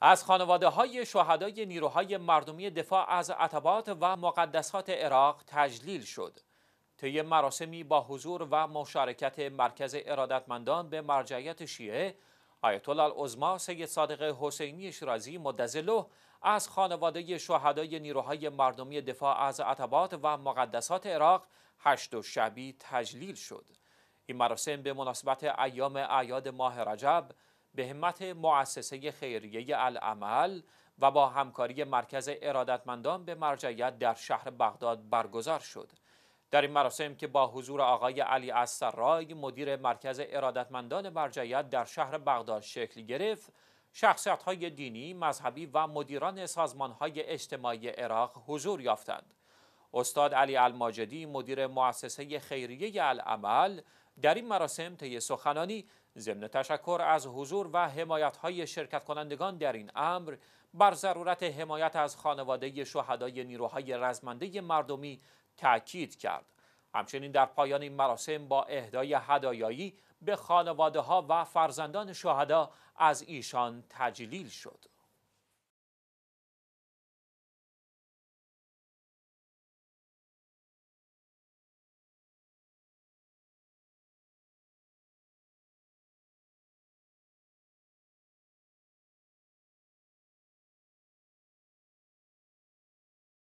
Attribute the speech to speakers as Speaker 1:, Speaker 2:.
Speaker 1: از خانواده های شهدای نیروهای مردمی دفاع از عتبات و مقدسات عراق تجلیل شد. طی مراسمی با حضور و مشارکت مرکز ارادتمندان به مرجعیت شیعه آیت الله العظما سید صادق حسینی شیرازی مدزله از خانواده شهدای نیروهای مردمی دفاع از عتبات و مقدسات عراق هشت و شبی تجلیل شد این مراسم به مناسبت ایام اعیاد ماه رجب به همت مؤسسه خیریه العمل و با همکاری مرکز ارادتمندان به مرجعیت در شهر بغداد برگزار شد در این مراسم که با حضور آقای علی اصرای مدیر مرکز ارادتمندان مرجعیت در شهر بغداد شکل گرفت شخصیت های دینی، مذهبی و مدیران سازمان های اجتماعی عراق حضور یافتند استاد علی الماجدی مدیر مؤسسه خیریه العمل در این مراسم طی سخنانی ضمن تشکر از حضور و حمایت های شرکت کنندگان در این امر بر ضرورت حمایت از خانواده شهدای نیروهای رزمنده مردمی تاکید کرد همچنین در پایان این مراسم با اهدای هدایایی به خانواده ها و فرزندان شهدا از ایشان تجلیل شد